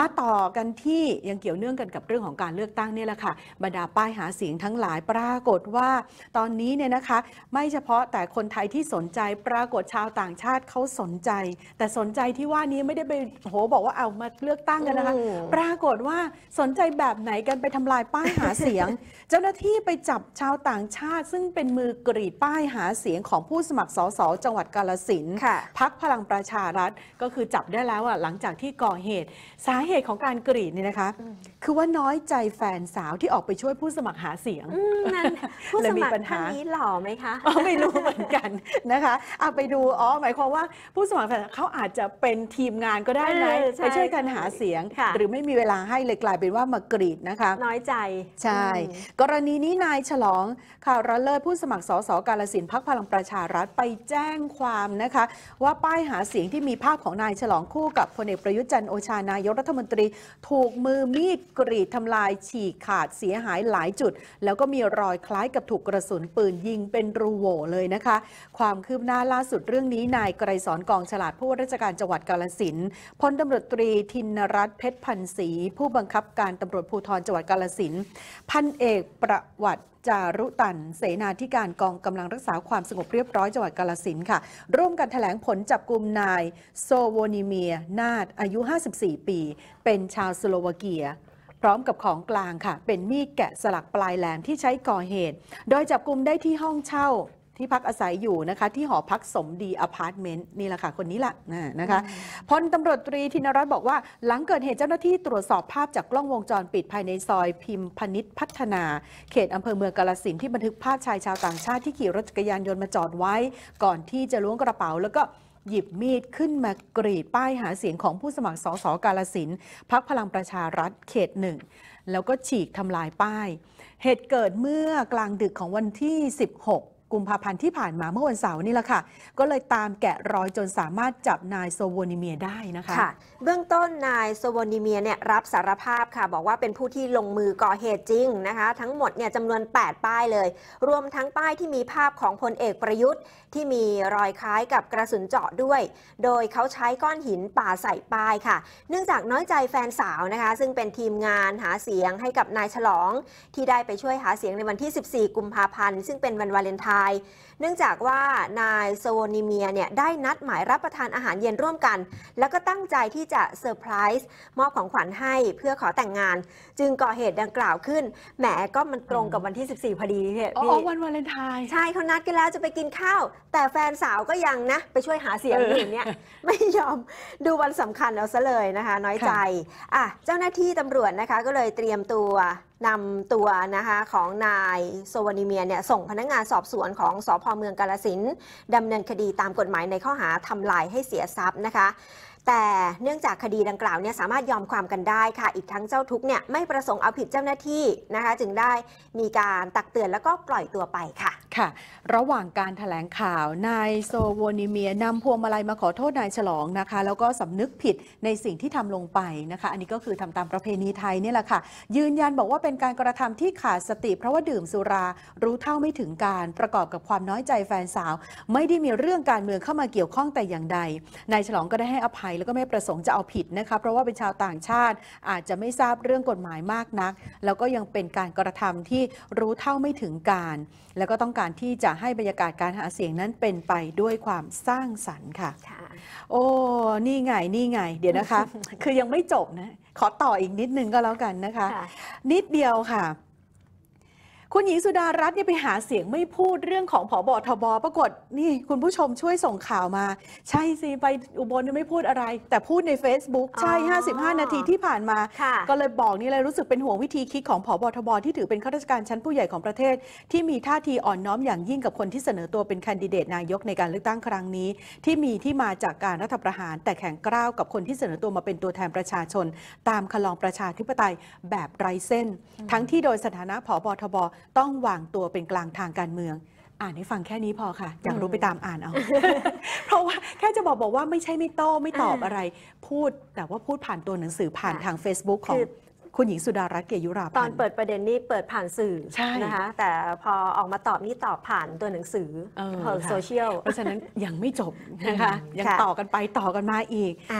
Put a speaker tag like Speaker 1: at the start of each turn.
Speaker 1: มาต่อกันที่ยังเกี่ยวเนื่องกันกับเรื่องของการเลือกตั้งเนี่ยแหละค่ะบรรดาป้ายหาเสียงทั้งหลายปรากฏว่า ตอนนี้เนี่ยนะคะ ไม่เฉพาะแต่คนไทยที่สนใจปรากฏชาวต่างชาติเขาสนใจ แต่สนใจที่ว่านี้ไม่ได้ไปโหบอกว่าเอามาเลือกตั้งกันนะคะปรากฏว่าสนใจแบบไหนกันไปทำลายป้ายหาเสียง เจ้าหน้าที่ไปจับชาวต่างชาติซึ่งเป็นมือกรีดป้ายหาเสียงของผู้สมัครสสจังหวัดกาลสินพักพลังประชารัฐก็คือจับได้แล้วอ่ะหลังจากที่ก่อเหตุสาเหตุของการกรีดนี่นะคะ คือว่าน้อยใจแฟนสาวที่ออกไปช่วยผู้สมัครหาเสียงนั่นผู้สมัครท่านนี้
Speaker 2: หล่อไหมคะ ไม่รู้เหมือน
Speaker 1: กันนะคะเอาไปดูอ๋อหมายความว่าผู้สมัครเขาอาจจะเป็นทีมงานก็ได้ไหมไปช่วยกันหาเสียง หรือไม่มีเวลาให้ เลยกลายเป็นว่ามากรีดนะคะ น้อยใจใช่ กรณีนี้นายฉลองค่วระเลิศผู้สมัครสสกาลสินพักพลังประชารัฐไปแจ้งความนะคะ ว่าป้ายหาเสียงที่มีภาพของนายฉลองคู่กับพลเอกประยุทธ์จันโอชานายกรัฐมนตรี ถูกมือมีดกรีดทำลายฉีก ขาดเสียหายหลายจุด แล้วก็มีรอยคล้ายกับถูกกระสุนปืน ยิงเป็น รูโหว่เลย นะคะ ความคืบ หน้าล่าสุดเรื่องนี้นาย ไกรสอนกอง ฉลาดผู้ว่าราชการจังหวัดกาลสินพลตำรวจตรีทินรัตน์เพชรพันศรีผู้บังคับการตำรวจภูธรจังหวัดกาลสินพันเอกประวัติจารุตันเสนาธิการกองกำลังรักษาความสงบเรียบร้อยจังหวัดกาลสินค่ะ ร่วมกันแถลงผลจับกลุ่มนายโซโวนิเมียนาดอายุ 54 ปี เป็นชาวสโลวาเกียพร้อมกับของกลางค่ะ เป็นมีดแกะสลักปลายแหลมที่ใช้ก่อเหตุ โดยจับกลุ่มได้ที่ห้องเช่าที่พักอาศัยอยู่นะคะที่หอพักสมดีอพาร์ตเมนต์ นี่แหละค่ะคนนี้แหละนะคะพลตำรวจตรีธินรัตน์บอกว่าหลังเกิดเหตุเจ้าหน้าที่ตรวจสอบภาพจากกล้องวงจรปิดภายในซอยพิมพ์พนิษพัฒนาเขตอำเภอเมืองกาลสินที่บันทึกภาพชายชาวต่างชาติ ที่ขี่รถจักรยานยนต์มาจอดไว้ก่อนที่จะล้วงกระเป๋า แล้วก็หยิบมีดขึ้นมากรีดป้ายหาเสียงของผู้สมัครสสกาลสินพักพลังประชารัฐเขตหนึ่งแล้วก็ฉีกทำลายป้าย เหตุเกิดเมื่อกลางดึกของวันที่ 16กุมภาพันธ์ที่ผ่านมาเมื่อวันเสาร์นี่แหละค่ะก็เลยตาม
Speaker 2: แกะรอยจนสามารถจับนายโซโวนิเมียได้นะคะคะเบื้องต้นนายโซโวนิเมียเนี่ยรับสารภาพค่ะบอกว่าเป็นผู้ที่ลงมือก่อเหตุจริงนะคะทั้งหมดเนี่ยจำนวน8ป้ายเลยรวมทั้งป้ายที่มีภาพของพลเอกประยุทธ์ ที่มีรอยคล้ายกับกระสุนเจาะด้วย โดยเขาใช้ก้อนหินป่าใส่ป้ายค่ะ เนื่องจากน้อยใจแฟนสาวนะคะ ซึ่งเป็นทีมงานหาเสียงให้กับนายฉลองที่ได้ไปช่วยหาเสียงในวันที่14กุมภาพันธ์ซึ่งเป็นวันวาเลนไทายเนื่องจากว่านายโซโวนิเมียเนี่ยได้นัดหมายรับประทานอาหารเย็นร่วมกัน แล้วก็ตั้งใจที่จะเซอร์ไพรส์มอบของขวัญให้เพื่อขอแต่งงาน จึงก่อเหตุดังกล่าวขึ้น แหมก็มันตรงกับวันที่ 14 พอดีเนี่ยอ๋อวันวาเลนไทน์ใช่เขานัดกันแล้วจะไปกินข้าว แต่แฟนสาวก็ยังนะ ไปช่วยหาเสียงอยู่เนี่ยไม่ยอมดูวันสำคัญเอาซะเลยนะคะ น้อยใจอ่ะเจ้าหน้าที่ตำรวจนะคะก็เลยเตรียมตัวนำตัวนะคะของนายโซวานิเมียเนี่ยส่งพนักงงานสอบสวนของสพเมืองกาลสินดำเนินคดีตามกฎหมายในข้อหาทำลายให้เสียทรัพย์นะคะแต่เนื่องจากคดีดังกล่าวเนี่ยสามารถยอมความกันได้ค่ะ อีกทั้งเจ้าทุกเนี่ยไม่ประสงค์เอาผิดเจ้าหน้าที่นะคะ จึงได้มีการตักเตือนแล้วก็ปล่อยตัวไปค่ะ
Speaker 1: ค่ะ ระหว่างการถแถลงข่าวนายโซโวนิเมียนำพวงมาลัยมาขอโทษนายฉลองนะคะแล้วก็สำนึกผิดในสิ่งที่ทำลงไปนะคะ อันนี้ก็คือทำตามประเพณีไทยนี่แหละค่ะ ยืนยันบอกว่าเป็นการกระทำที่ขาดสติเพราะว่าดื่มสุรารู้เท่าไม่ถึงการประกอบกับความน้อยใจแฟนสาว ไม่ได้มีเรื่องการเมืองเข้ามาเกี่ยวข้องแต่อย่างใดนายฉลองก็ได้ให้อภัยแล้วก็ไม่ประสงค์จะเอาผิดนะคะ เพราะว่า เป็นชาวต่างชาติอาจจะไม่ทราบเรื่องกฎหมายมากนัก แล้วก็ยังเป็นการกระทำที่รู้เท่าไม่ถึงการ แล้วก็ต้องการที่จะให้บรรยากาศการหาเสียงนั้นเป็นไปด้วยความสร้างสรรค์ค่ะโอ้นี่ไงนี่ไง เดี๋ยวนะคะคือยังไม่จบนะ ขอต่ออีกนิดนึงก็แล้วกันนะคะ นิดเดียวค่ะคุณหญิงสุดารัตน์เนี่ยไปหาเสียงไม่พูดเรื่องของผอบอทบปรากฏนี่คุณผู้ชมช่วยส่งข่าวมา ใช่สิ ไปอุบลไม่พูดอะไร แต่พูดใน Facebook ใช่ 55 นาทีที่ผ่านมา ก็เลยบอกนี่เลยรู้สึกเป็นห่วงวิธีคิดของผอบอทบที่ถือเป็นข้าราชการชั้นผู้ใหญ่ของประเทศ ที่มีท่าทีอ่อนน้อมอย่างยิ่งกับคนที่เสนอตัวเป็นคคนดิเดตนายกในการเลือกตั้งครั้งนี้ ที่มีที่มาจากการรัฐประหาร แต่แข่งกล้าวกับคนที่เสนอตัวมาเป็นตัวแทนประชาชน ตามคลองประชาธิปไตยแบบไร้เส้น ทั้งที่โดยสถานะผอบอทบต้องวางตัวเป็นกลางทางการเมือง อ่านให้ฟังแค่นี้พอค่ะ อยากรู้ไปตามอ่านเอา เพราะว่าแค่จะบอกบอกว่าไม่ใช่ไม่โต้ไม่ตอบอะไร พูดแต่ว่าพูดผ่านตัวหนังสือผ่านทาง Facebook ของคุณหญิงสุดารัตน์เกยุรานตอน
Speaker 2: เปิดประเด็นนี้เปิดผ่านสื่อนะคะ แต่พอออกมาตอบนี่ตอบผ่านตัวหนังสือ่อนโซเชียลเพราะฉะนั้
Speaker 1: นยังไม่จบนะคะ ยังต่อกันไปต่อกันมาอีก